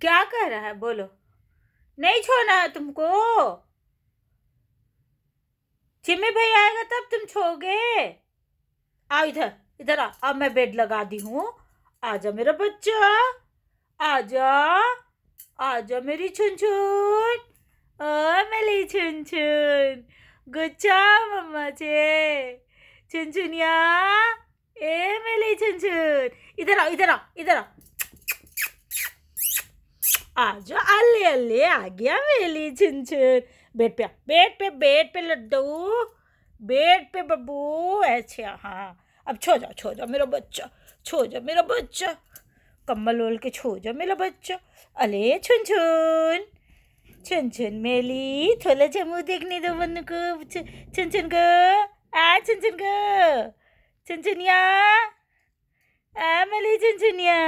क्या कह रहा है बोलो नहीं छोना है तुमको चिम्मी भाई आएगा तब तुम छोगे आओ इधर इधर आ अब मैं बेड लगा दी हूँ आजा मेरा बच्चा आजा आजा मेरी छुन छुन ओ मेरी छुन छुन गुच्छा मम्मा छे छुन छुनिया ए मेरी छुन छुन इधर आ इधर आ इधर आ आज अल्ले अल्ले आ गया मेली छिन बेड पे बेड पे बेड पे लड्डू बेड पे बब्बू ऐसे हाँ अब छो जाओ छो जाओ मेरा बच्चा छो जाओ मेरा बच्चा कम्बल ओल के छो जाओ मेरा बच्चा अले छुन छुन छुन छुन मेली थोड़ा जमू देखने दो बन को छुन छुन को आ छुन छुन को छुन छुनिया आ मेली छुन छुनिया